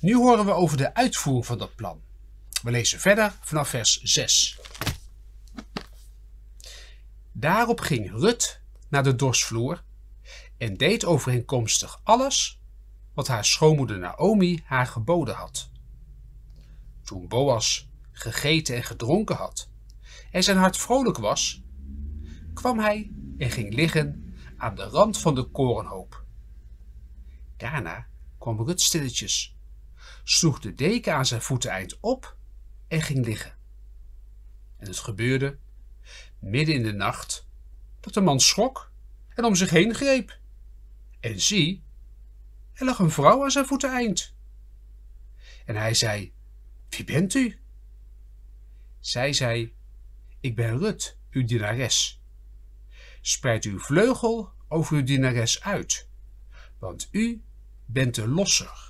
Nu horen we over de uitvoering van dat plan. We lezen verder vanaf vers 6. Daarop ging Rut naar de dorsvloer en deed overeenkomstig alles wat haar schoonmoeder Naomi haar geboden had. Toen Boas gegeten en gedronken had en zijn hart vrolijk was, kwam hij en ging liggen aan de rand van de korenhoop. Daarna kwam Rut stilletjes sloeg de deken aan zijn voeteneind op en ging liggen. En het gebeurde, midden in de nacht, dat de man schrok en om zich heen greep. En zie, er lag een vrouw aan zijn voeteneind. En hij zei, wie bent u? Zij zei, ik ben Rut, uw dienares. Spreid uw vleugel over uw dienares uit, want u bent de losser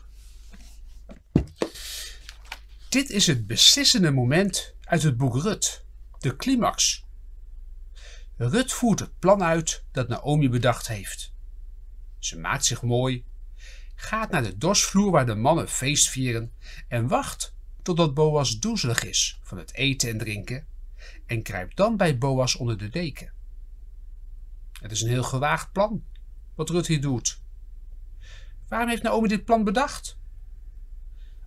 dit is het beslissende moment uit het boek Rut, de climax. Rut voert het plan uit dat Naomi bedacht heeft. Ze maakt zich mooi, gaat naar de dorsvloer waar de mannen feest vieren en wacht totdat Boas doezelig is van het eten en drinken en kruipt dan bij Boas onder de deken. Het is een heel gewaagd plan wat Rut hier doet. Waarom heeft Naomi dit plan bedacht?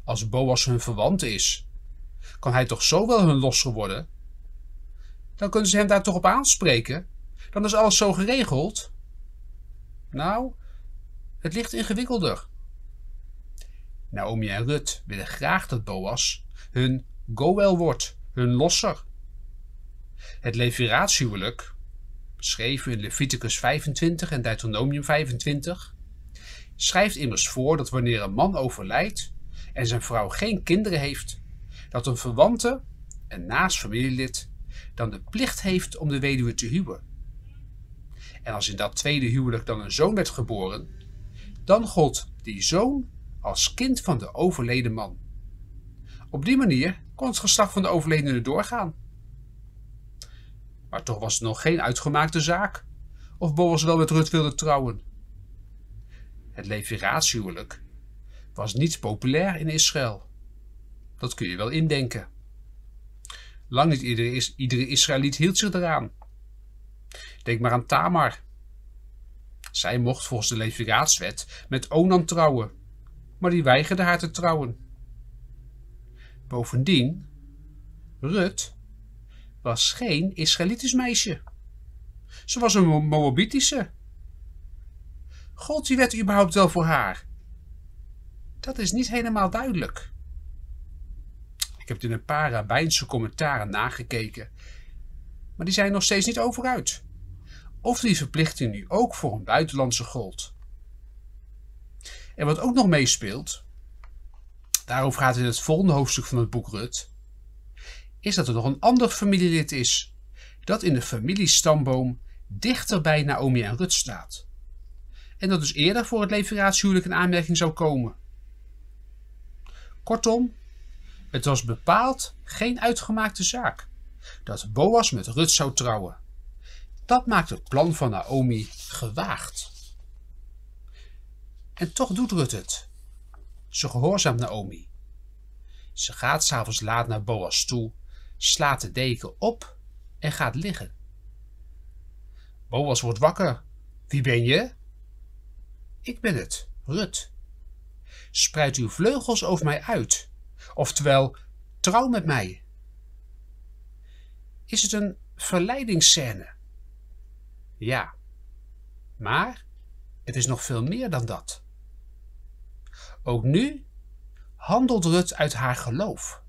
als Boas hun verwant is? Kan hij toch zo wel hun losser worden? Dan kunnen ze hem daar toch op aanspreken? Dan is alles zo geregeld. Nou, het ligt ingewikkelder. Naomi en Rut willen graag dat Boas hun Goel wordt, hun losser. Het leviraatshuwelijk, beschreven in Leviticus 25 en Deuteronomium 25, schrijft immers voor dat wanneer een man overlijdt, en zijn vrouw geen kinderen heeft, dat een verwante en naast familielid dan de plicht heeft om de weduwe te huwen. En als in dat tweede huwelijk dan een zoon werd geboren, dan gold die zoon als kind van de overleden man. Op die manier kon het geslacht van de overledene doorgaan. Maar toch was het nog geen uitgemaakte zaak of Boris wel met Rut wilde trouwen. Het leviratiehuwelijk was niet populair in Israël. Dat kun je wel indenken. Lang niet iedere, is iedere Israëliet hield zich eraan. Denk maar aan Tamar. Zij mocht volgens de Leviraatswet met Onan trouwen, maar die weigerde haar te trouwen. Bovendien, Rut was geen Israëlitisch meisje. Ze was een Moabitische. God die wet überhaupt wel voor haar? Dat is niet helemaal duidelijk. Ik heb in een paar rabbijnse commentaren nagekeken, maar die zijn nog steeds niet overuit. Of die verplichting nu ook voor een buitenlandse gold. En wat ook nog meespeelt, daarover gaat het in het volgende hoofdstuk van het boek Rut, is dat er nog een ander familielid is dat in de familiestamboom dichter bij Naomi en Rut staat. En dat dus eerder voor het leveraatshuwelijk in aanmerking zou komen. Kortom, het was bepaald geen uitgemaakte zaak dat Boas met Rut zou trouwen. Dat maakt het plan van Naomi gewaagd. En toch doet Rut het. Ze gehoorzaamt Naomi. Ze gaat s'avonds laat naar Boas toe, slaat de deken op en gaat liggen. Boas wordt wakker. Wie ben je? Ik ben het, Rut spreid uw vleugels over mij uit, oftewel trouw met mij. Is het een verleidingsscène? Ja, maar het is nog veel meer dan dat. Ook nu handelt Rut uit haar geloof.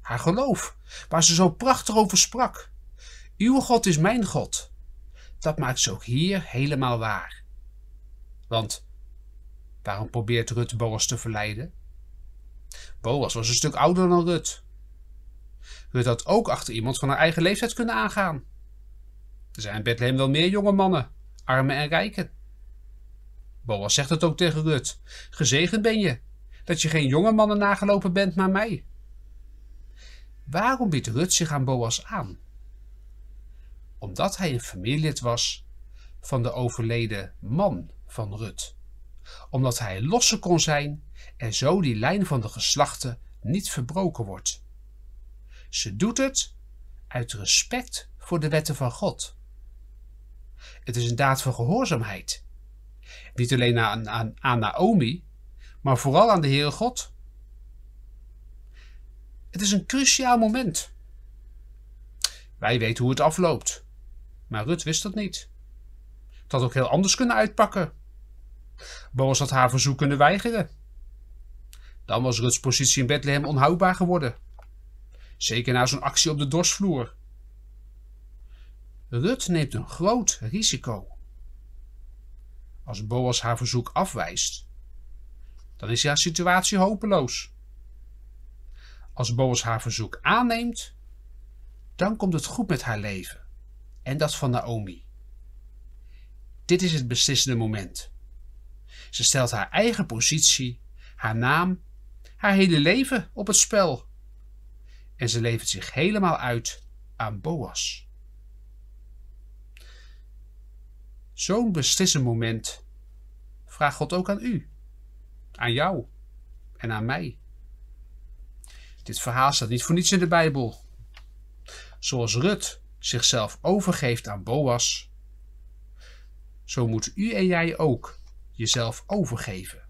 Haar geloof, waar ze zo prachtig over sprak. Uw God is mijn God. Dat maakt ze ook hier helemaal waar. Want Waarom probeert Rut Boas te verleiden. Boas was een stuk ouder dan Rut. Rut had ook achter iemand van haar eigen leeftijd kunnen aangaan. Er zijn in Bethlehem wel meer jonge mannen, armen en rijken. Boas zegt het ook tegen Rut. Gezegend ben je, dat je geen jonge mannen nagelopen bent, maar mij. Waarom biedt Rut zich aan Boas aan? Omdat hij een familielid was van de overleden man van Rut omdat hij losse kon zijn en zo die lijn van de geslachten niet verbroken wordt. Ze doet het uit respect voor de wetten van God. Het is een daad van gehoorzaamheid. Niet alleen aan, aan, aan Naomi, maar vooral aan de Heere God. Het is een cruciaal moment. Wij weten hoe het afloopt, maar Rut wist dat niet. Het had ook heel anders kunnen uitpakken. Boas had haar verzoek kunnen weigeren. Dan was Ruts positie in Bethlehem onhoudbaar geworden. Zeker na zo'n actie op de dorsvloer. Rut neemt een groot risico. Als Boas haar verzoek afwijst, dan is haar situatie hopeloos. Als Boas haar verzoek aanneemt, dan komt het goed met haar leven en dat van Naomi. Dit is het beslissende moment. Ze stelt haar eigen positie, haar naam, haar hele leven op het spel. En ze levert zich helemaal uit aan Boas. Zo'n beslissend moment vraagt God ook aan u, aan jou en aan mij. Dit verhaal staat niet voor niets in de Bijbel. Zoals Rut zichzelf overgeeft aan Boas, zo moet u en jij ook jezelf overgeven.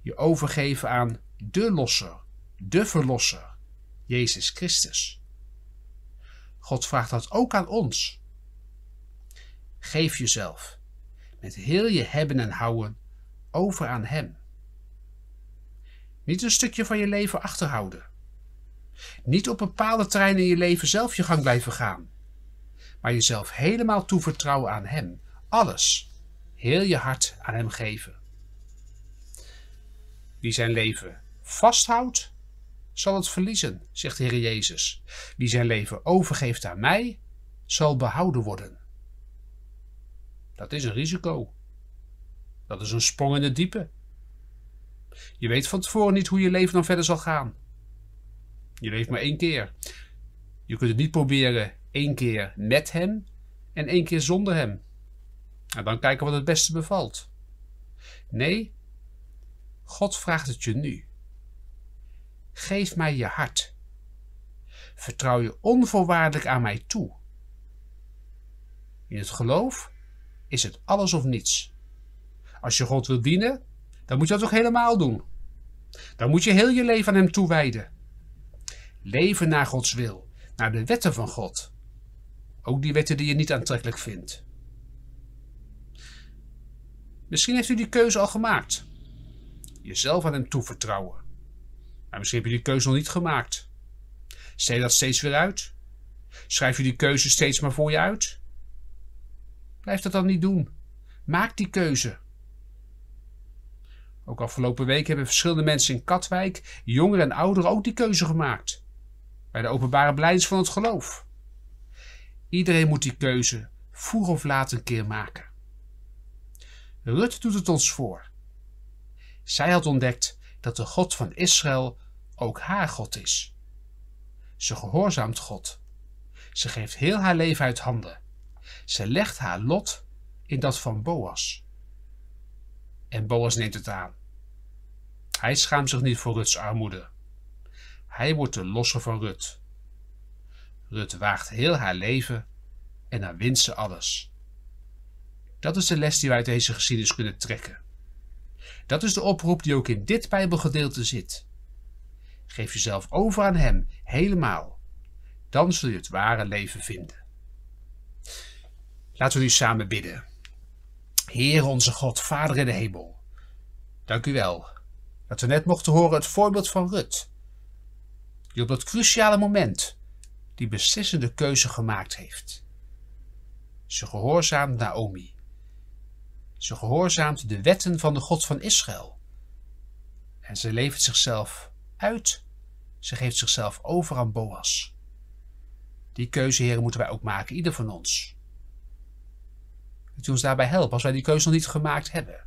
Je overgeven aan de losser, de verlosser, Jezus Christus. God vraagt dat ook aan ons. Geef jezelf met heel je hebben en houden over aan Hem. Niet een stukje van je leven achterhouden. Niet op bepaalde terreinen in je leven zelf je gang blijven gaan. Maar jezelf helemaal toevertrouwen aan Hem. Alles heel je hart aan Hem geven. Wie zijn leven vasthoudt, zal het verliezen, zegt de Heer Jezus. Wie zijn leven overgeeft aan mij, zal behouden worden. Dat is een risico. Dat is een sprong in het diepe. Je weet van tevoren niet hoe je leven dan verder zal gaan. Je leeft maar één keer. Je kunt het niet proberen één keer met hem en één keer zonder hem dan kijken wat het beste bevalt. Nee, God vraagt het je nu. Geef mij je hart. Vertrouw je onvoorwaardelijk aan mij toe. In het geloof is het alles of niets. Als je God wil dienen, dan moet je dat ook helemaal doen. Dan moet je heel je leven aan Hem toewijden. Leven naar Gods wil, naar de wetten van God. Ook die wetten die je niet aantrekkelijk vindt. Misschien heeft u die keuze al gemaakt. Jezelf aan hem toevertrouwen. Maar misschien heb je die keuze nog niet gemaakt. Zeg dat steeds weer uit? Schrijf je die keuze steeds maar voor je uit? Blijf dat dan niet doen. Maak die keuze. Ook afgelopen week hebben verschillende mensen in Katwijk, jongeren en ouderen, ook die keuze gemaakt. Bij de openbare blijdschap van het geloof. Iedereen moet die keuze vroeg of laat een keer maken. Rut doet het ons voor. Zij had ontdekt dat de God van Israël ook haar God is. Ze gehoorzaamt God. Ze geeft heel haar leven uit handen. Ze legt haar lot in dat van Boas. En Boas neemt het aan. Hij schaamt zich niet voor Ruts armoede. Hij wordt de losser van Rut. Rut waagt heel haar leven en dan wint ze alles. Dat is de les die wij uit deze geschiedenis kunnen trekken. Dat is de oproep die ook in dit Bijbelgedeelte zit. Geef jezelf over aan Hem, helemaal. Dan zul je het ware leven vinden. Laten we nu samen bidden. Heer onze God, Vader in de hemel. Dank u wel dat we net mochten horen het voorbeeld van Rut. Die op dat cruciale moment die beslissende keuze gemaakt heeft. Ze gehoorzaamt Naomi. Ze gehoorzaamt de wetten van de God van Israël. En ze levert zichzelf uit. Ze geeft zichzelf over aan Boas. Die keuze, heren, moeten wij ook maken, ieder van ons. Wilt u ons daarbij helpen als wij die keuze nog niet gemaakt hebben?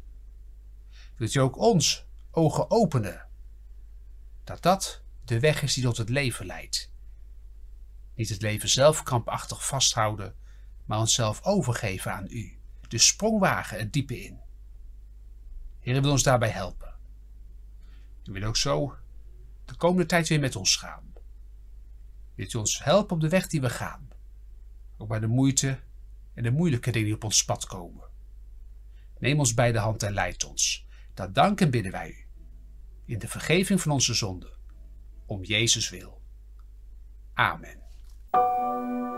Wilt u ook ons ogen openen? Dat dat de weg is die tot het leven leidt. Niet het leven zelf krampachtig vasthouden, maar onszelf overgeven aan u de sprongwagen het diepe in. Heer wil ons daarbij helpen. U wil ook zo de komende tijd weer met ons gaan. Wilt u ons helpen op de weg die we gaan. Ook bij de moeite en de moeilijke dingen die op ons pad komen. Neem ons bij de hand en leid ons. Dat danken bidden wij u. In de vergeving van onze zonden. Om Jezus wil. Amen.